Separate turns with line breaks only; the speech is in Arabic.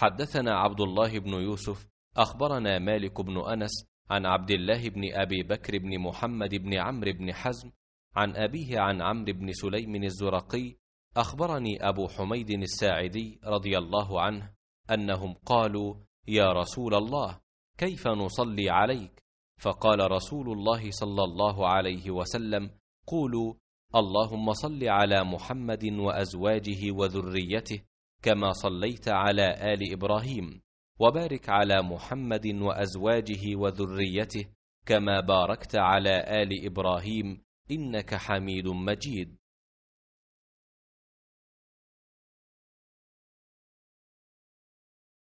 حدثنا عبد الله بن يوسف
أخبرنا مالك بن أنس عن عبد الله بن أبي بكر بن محمد بن عمرو بن حزم عن أبيه عن عمرو بن سليم الزرقي أخبرني أبو حميد الساعدي رضي الله عنه أنهم قالوا يا رسول الله كيف نصلي عليك فقال رسول الله صلى الله عليه وسلم قولوا اللهم صل على محمد وأزواجه وذريته كما صليت على ال ابراهيم وبارك على محمد وازواجه وذريته كما باركت على ال
ابراهيم انك حميد مجيد